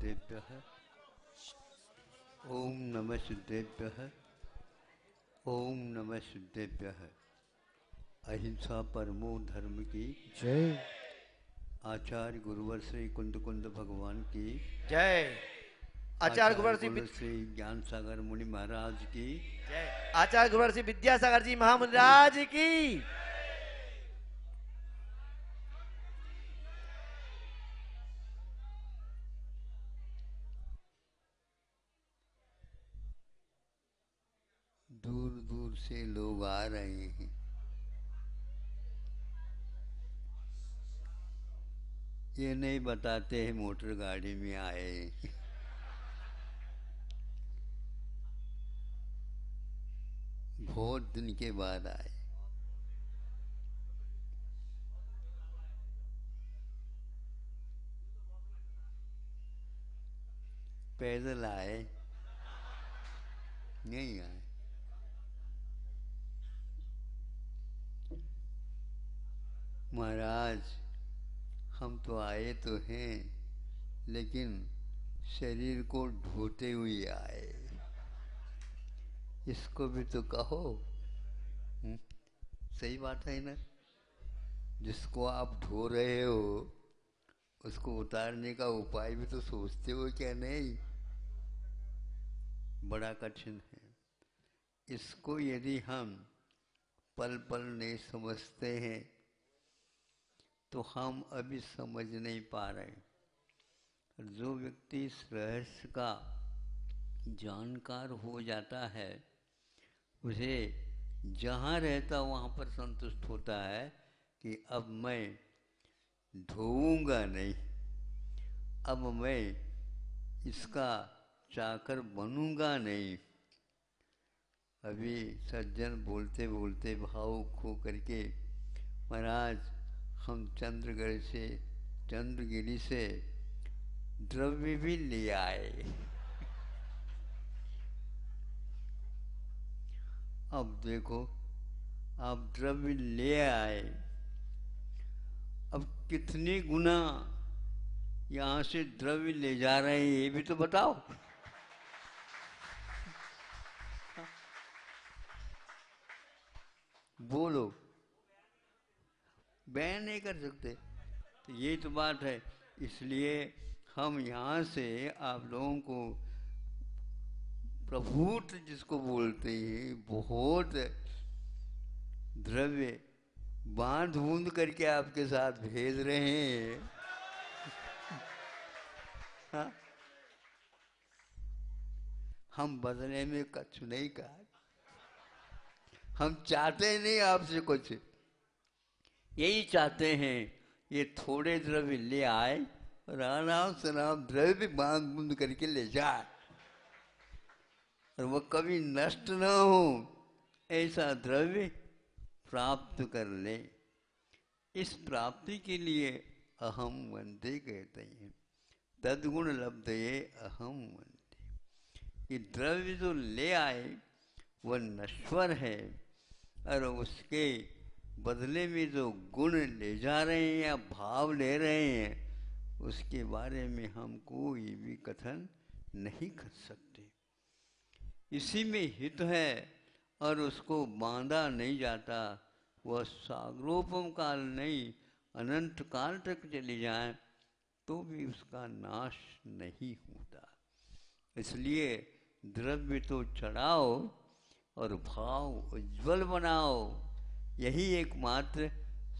सिद्धेभ्यः ॐ नमः सिद्धेभ्यः ॐ नमः सिद्धेभ्यः अहिंसा परमो धर्म की जय आचार्य गुरुवर श्री कुंद कुंद भगवान की जय आचार्य गुरुवर श्री श्री ज्ञान सागर मुनि महाराज की जय आचार्य गुरुवर श्री विद्यासागर जी महामुनि राज जै। दूर दूर से लोग आ रहे हैं ये नहीं बताते हैं मोटर गाड़ी में आए बहुत दिन के बाद आए पैदल आए नहीं आए महाराज हम तो आए तो हैं लेकिन शरीर को ढोते हुए आए इसको भी तो कहो हुँ? हम्म, सही बात है ना जिसको आप ढो रहे हो उसको उतारने का उपाय भी तो सोचते हो क्या नहीं बड़ा कठिन है इसको यदि हम पल पल नहीं समझते हैं तो हम अभी समझ नहीं पा रहे जो व्यक्ति इस रहस्य का जानकार हो जाता है उसे जहाँ रहता वहाँ पर संतुष्ट होता है कि अब मैं धोऊंगा नहीं अब मैं इसका चाकर बनूंगा नहीं अभी सज्जन बोलते बोलते भावुक होकर के महाराज हम चंद्रगढ़ से चंद्रगिरी से द्रव्य भी ले आए अब देखो आप द्रव्य ले आए अब कितने गुना यहाँ से द्रव्य ले जा रहे हैं ये भी तो बताओ बोलो बैन नहीं कर सकते तो ये तो बात है इसलिए हम यहाँ से आप लोगों को प्रभुत जिसको बोलते हैं बहुत द्रव्य बांध बूंद करके आपके साथ भेज रहे हैं हाँ। हम बदले में कुछ नहीं कहा हम चाहते नहीं आपसे कुछ यही चाहते हैं ये थोड़े द्रव्य ले आए और आराम से आराम द्रव्य बांध बूंद करके ले जाए और वह कभी नष्ट ना हो ऐसा द्रव्य प्राप्त कर ले इस प्राप्ति के लिए अहम वंदे कहते हैं तदगुण लब्ध ये अहम वंदे ये द्रव्य जो ले आए वह नश्वर है और उसके बदले में जो गुण ले जा रहे हैं या भाव ले रहे हैं उसके बारे में हम कोई भी कथन नहीं कर सकते इसी में हित है और उसको बांधा नहीं जाता वह सागरोपम काल नहीं अनंत काल तक चली जाए तो भी उसका नाश नहीं होता इसलिए द्रव्य तो चढ़ाओ और भाव उज्जवल बनाओ यही एकमात्र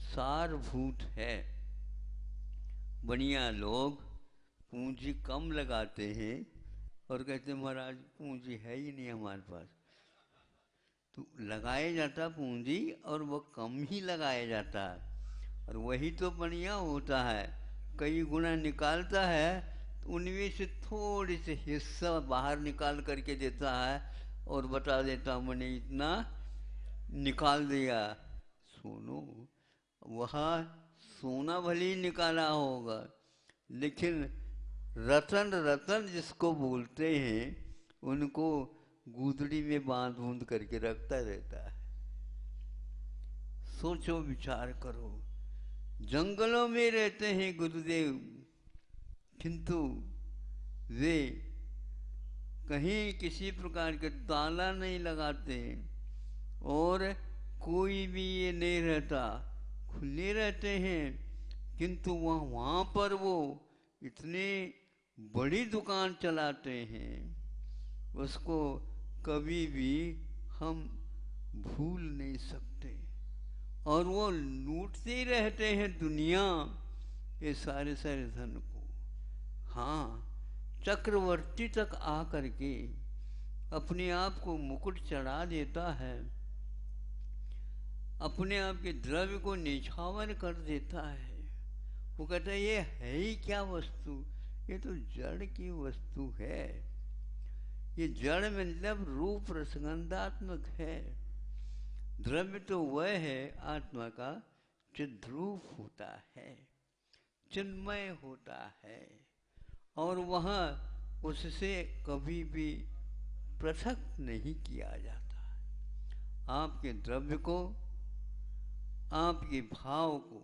सारभूत है बनिया लोग पूंजी कम लगाते हैं और कहते महाराज पूंजी है ही नहीं हमारे पास तो लगाया जाता पूंजी और वो कम ही लगाया जाता है और वही तो बढ़िया होता है कई गुना निकालता है तो उनमें से थोड़े से हिस्सा बाहर निकाल करके देता है और बता देता मैंने इतना निकाल दिया सुनो वहाँ सोना भली निकाला होगा लेकिन रतन रतन जिसको बोलते हैं उनको गुदड़ी में बांध बूंद करके रखता रहता है सोचो विचार करो जंगलों में रहते हैं गुरुदेव किंतु वे कहीं किसी प्रकार के ताला नहीं लगाते और कोई भी ये नहीं रहता खुले रहते हैं किंतु वह वहाँ पर वो इतनी बड़ी दुकान चलाते हैं उसको कभी भी हम भूल नहीं सकते और वो लूटते ही रहते हैं दुनिया ये सारे सारे धन को हाँ चक्रवर्ती तक आ करके अपने आप को मुकुट चढ़ा देता है अपने आप के द्रव्य को निछावर कर देता है वो कहता है ये है ही क्या वस्तु ये तो जड़ की वस्तु है ये जड़ मतलब रूप रसगंधात्मक है द्रव्य तो वह है आत्मा का चिद्रूप होता है चिन्मय होता है और वह उससे कभी भी पृथक नहीं किया जाता आपके द्रव्य को आपके भाव को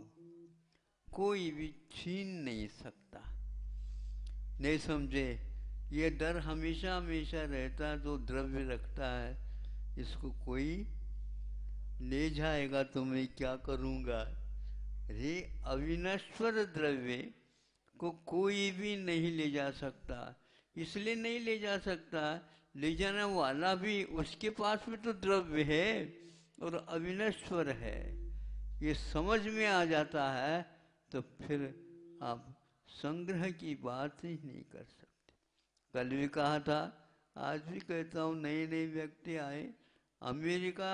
कोई भी छीन नहीं सकता नहीं समझे ये डर हमेशा हमेशा रहता है जो द्रव्य रखता है इसको कोई ले जाएगा तो मैं क्या करूँगा रे अविनश्वर द्रव्य को कोई भी नहीं ले जा सकता इसलिए नहीं ले जा सकता ले जाने वाला भी उसके पास में तो द्रव्य है और अविनश्वर है ये समझ में आ जाता है तो फिर आप संग्रह की बात ही नहीं कर सकते कल भी कहा था आज भी कहता हूँ नए नए व्यक्ति आए अमेरिका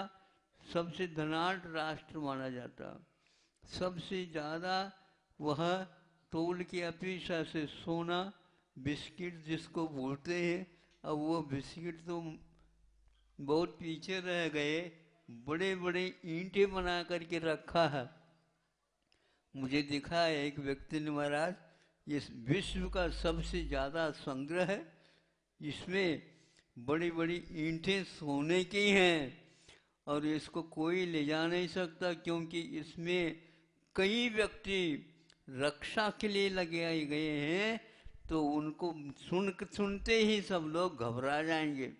सबसे धनाट राष्ट्र माना जाता सबसे ज़्यादा वह टोल की अपेक्षा से सोना बिस्किट जिसको बोलते हैं अब वो बिस्किट तो बहुत पीछे रह गए बड़े बड़े ईंटे बना करके रखा है मुझे दिखा है एक व्यक्ति ने महाराज ये विश्व का सबसे ज़्यादा संग्रह है इसमें बड़ी बड़ी ईंटे सोने की हैं और इसको कोई ले जा नहीं सकता क्योंकि इसमें कई व्यक्ति रक्षा के लिए लगाए गए हैं तो उनको सुन सुनते ही सब लोग घबरा जाएंगे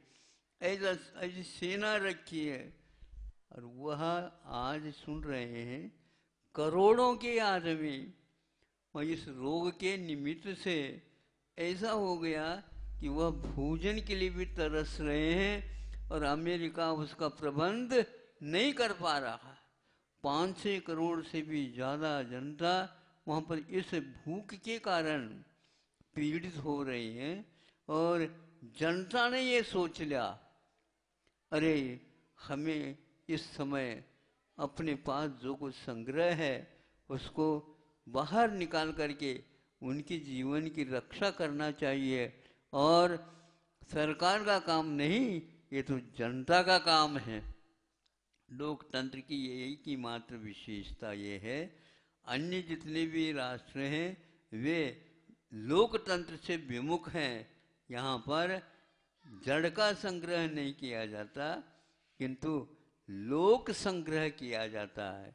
ऐसा ऐसी सेना रखी है और वह आज सुन रहे हैं करोड़ों के आदमी और इस रोग के निमित्त से ऐसा हो गया कि वह भोजन के लिए भी तरस रहे हैं और अमेरिका उसका प्रबंध नहीं कर पा रहा पाँच छः करोड़ से भी ज़्यादा जनता वहाँ पर इस भूख के कारण पीड़ित हो रही है और जनता ने ये सोच लिया अरे हमें इस समय अपने पास जो कुछ संग्रह है उसको बाहर निकाल करके उनके जीवन की रक्षा करना चाहिए और सरकार का काम नहीं ये तो जनता का काम है लोकतंत्र की यही की मात्र विशेषता ये है अन्य जितने भी राष्ट्र हैं वे लोकतंत्र से विमुख हैं यहाँ पर जड़ का संग्रह नहीं किया जाता किंतु लोक संग्रह किया जाता है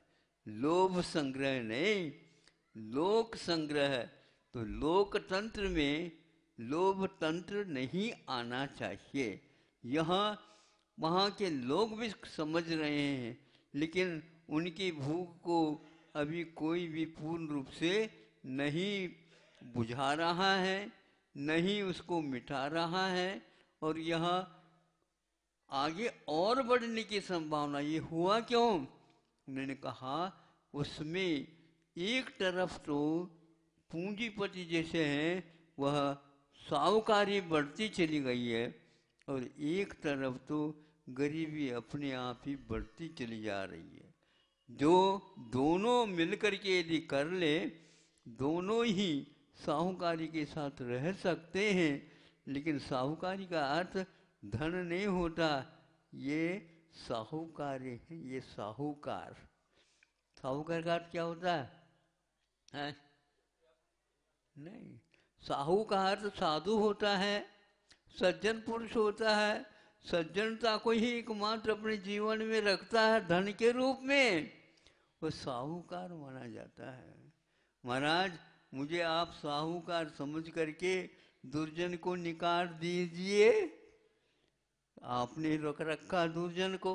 लोभ संग्रह नहीं लोक संग्रह तो लोकतंत्र में लोभ तंत्र नहीं आना चाहिए यह वहाँ के लोग भी समझ रहे हैं लेकिन उनकी भूख को अभी कोई भी पूर्ण रूप से नहीं बुझा रहा है नहीं उसको मिटा रहा है और यह आगे और बढ़ने की संभावना ये हुआ क्यों उन्होंने कहा उसमें एक तरफ तो पूंजीपति जैसे हैं वह साहूकारी बढ़ती चली गई है और एक तरफ तो गरीबी अपने आप ही बढ़ती चली जा रही है जो दोनों मिलकर के यदि कर ले दोनों ही साहूकारी के साथ रह सकते हैं लेकिन साहूकारी का अर्थ धन नहीं होता ये साहूकार है ये साहूकार साहूकार का क्या होता है, है? नहीं साहूकार तो साधु होता है सज्जन पुरुष होता है सज्जनता को ही एकमात्र अपने जीवन में रखता है धन के रूप में वो साहूकार माना जाता है महाराज मुझे आप साहूकार समझ करके दुर्जन को निकाल दीजिए आपने रख रखा दुर्जन को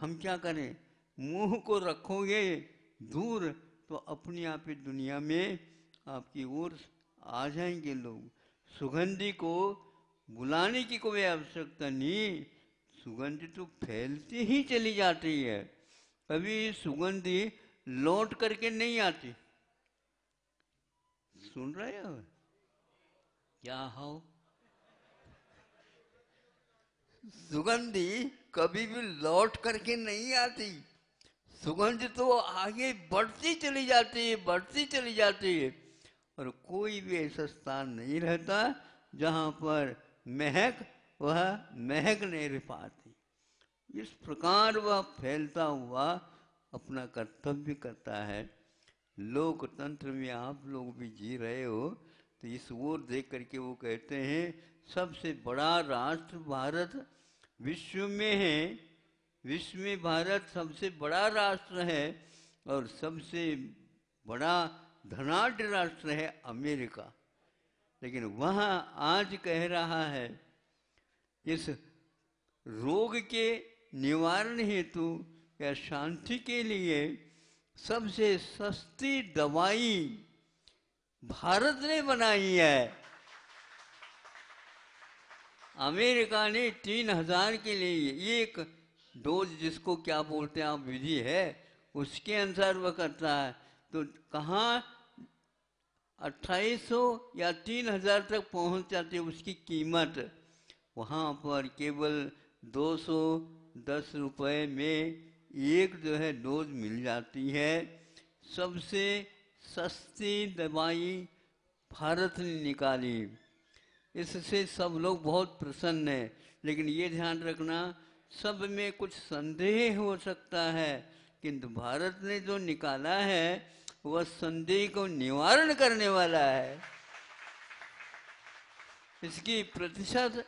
हम क्या करें मुंह को रखोगे दूर तो अपने आप ही दुनिया में आपकी ओर आ जाएंगे लोग सुगंधी को बुलाने की कोई आवश्यकता नहीं सुगंध तो फैलती ही चली जाती है कभी सुगंधी लौट करके नहीं आती सुन रहे हो क्या हो सुगंधी कभी भी लौट करके नहीं आती सुगंध तो आगे बढ़ती चली जाती है बढ़ती चली जाती है और कोई भी ऐसा स्थान नहीं रहता जहाँ पर महक वह महक नहीं रह पाती इस प्रकार वह फैलता हुआ अपना कर्तव्य करता है लोकतंत्र में आप लोग भी जी रहे हो तो इस ओर देख करके वो कहते हैं सबसे बड़ा राष्ट्र भारत विश्व में है विश्व में भारत सबसे बड़ा राष्ट्र है और सबसे बड़ा धनाढ़ राष्ट्र है अमेरिका लेकिन वह आज कह रहा है इस रोग के निवारण हेतु या शांति के लिए सबसे सस्ती दवाई भारत ने बनाई है अमेरिका ने तीन हजार के लिए एक डोज जिसको क्या बोलते हैं आप विधि है उसके अनुसार वह करता है तो कहाँ सौ या तीन हज़ार तक पहुंच जाती है उसकी कीमत वहाँ पर केवल दो सौ दस रुपये में एक जो है डोज मिल जाती है सबसे सस्ती दवाई भारत ने निकाली इससे सब लोग बहुत प्रसन्न हैं लेकिन ये ध्यान रखना सब में कुछ संदेह हो सकता है किंतु भारत ने जो निकाला है वह संदेह को निवारण करने वाला है इसकी प्रतिशत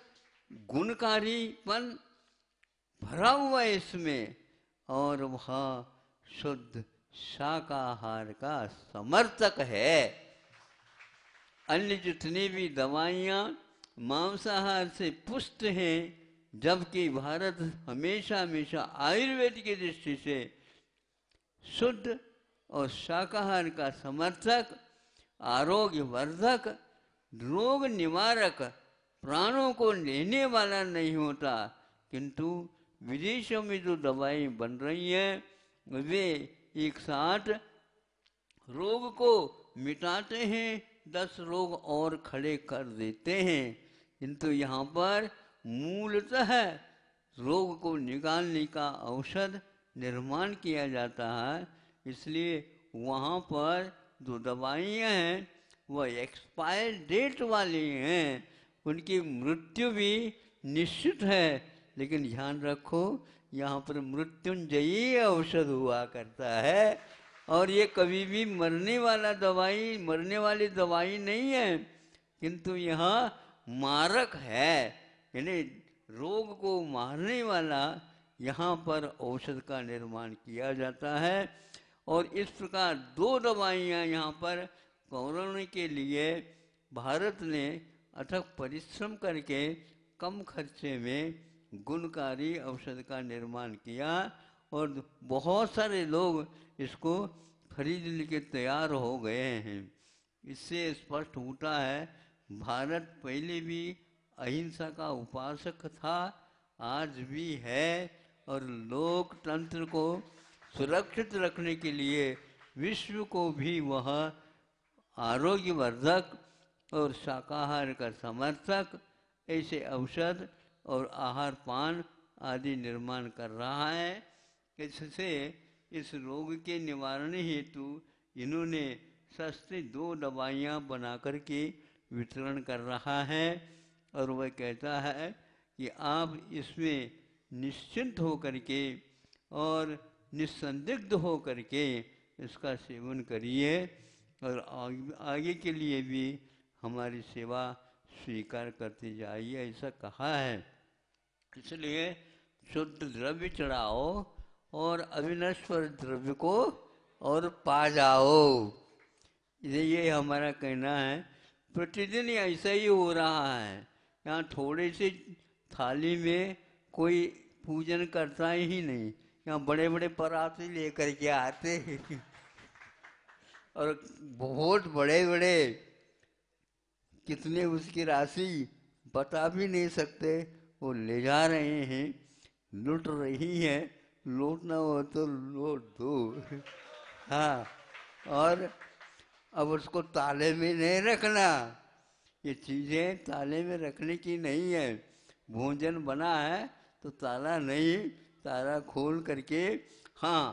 गुणकारीपन भरा हुआ है इसमें और वह शुद्ध शाकाहार का समर्थक है अन्य जितनी भी दवाइयाँ मांसाहार से पुष्ट हैं जबकि भारत हमेशा हमेशा आयुर्वेद की दृष्टि से शुद्ध और शाकाहार का समर्थक आरोग्य वर्धक रोग निवारक प्राणों को लेने वाला नहीं होता किंतु विदेशों में जो दवाएं बन रही हैं वे एक साथ रोग को मिटाते हैं दस लोग और खड़े कर देते हैं किंतु यहाँ पर मूलतः रोग को निकालने का औषध निर्माण किया जाता है इसलिए वहाँ पर जो दवाइयाँ हैं वह एक्सपायर डेट वाली हैं उनकी मृत्यु भी निश्चित है लेकिन ध्यान रखो यहाँ पर मृत्युंजयी औषध हुआ करता है और ये कभी भी मरने वाला दवाई मरने वाली दवाई नहीं है किंतु यह मारक है यानी रोग को मारने वाला यहाँ पर औषध का निर्माण किया जाता है और इस प्रकार दो दवाइयाँ यहाँ पर कोरोना के लिए भारत ने अथक परिश्रम करके कम खर्चे में गुणकारी औषध का निर्माण किया और बहुत सारे लोग इसको खरीदने के तैयार हो गए हैं इससे स्पष्ट होता है भारत पहले भी अहिंसा का उपासक था आज भी है और लोकतंत्र को सुरक्षित रखने के लिए विश्व को भी वह आरोग्यवर्धक और शाकाहार का समर्थक ऐसे औषध और आहार पान आदि निर्माण कर रहा है इससे इस रोग के निवारण हेतु इन्होंने सस्ती दो दवाइयाँ बना कर के वितरण कर रहा है और वह कहता है कि आप इसमें निश्चिंत हो के और निसंदिग्ध हो के इसका सेवन करिए और आगे के लिए भी हमारी सेवा स्वीकार करते जाइए ऐसा कहा है इसलिए शुद्ध द्रव्य चढ़ाओ और अविनश्वर द्रव्य को और पा जाओ ये हमारा कहना है प्रतिदिन ऐसा ही हो रहा है यहाँ थोड़े से थाली में कोई पूजन करता ही नहीं यहाँ बड़े बड़े परात लेकर के आते हैं और बहुत बड़े बड़े कितने उसकी राशि बता भी नहीं सकते वो ले जा रहे हैं लुट रही है ना हो तो लोट दो हाँ और अब उसको ताले में नहीं रखना ये चीज़ें ताले में रखने की नहीं है भोजन बना है तो ताला नहीं ताला खोल करके हाँ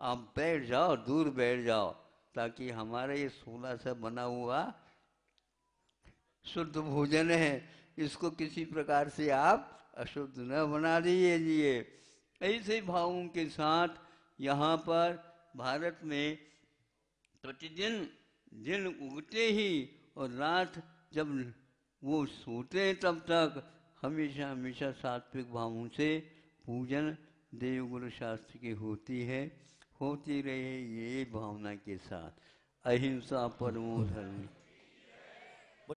आप बैठ जाओ दूर बैठ जाओ ताकि हमारा ये सोलह से बना हुआ शुद्ध भोजन है इसको किसी प्रकार से आप अशुद्ध न बना दीजिए ऐसे भावों के साथ यहाँ पर भारत में प्रतिदिन दिन उगते ही और रात जब वो सोते हैं तब तक हमेशा हमेशा सात्विक भावों से पूजन देवगुरु शास्त्र की होती है होती रहे ये भावना के साथ अहिंसा परमो धर्म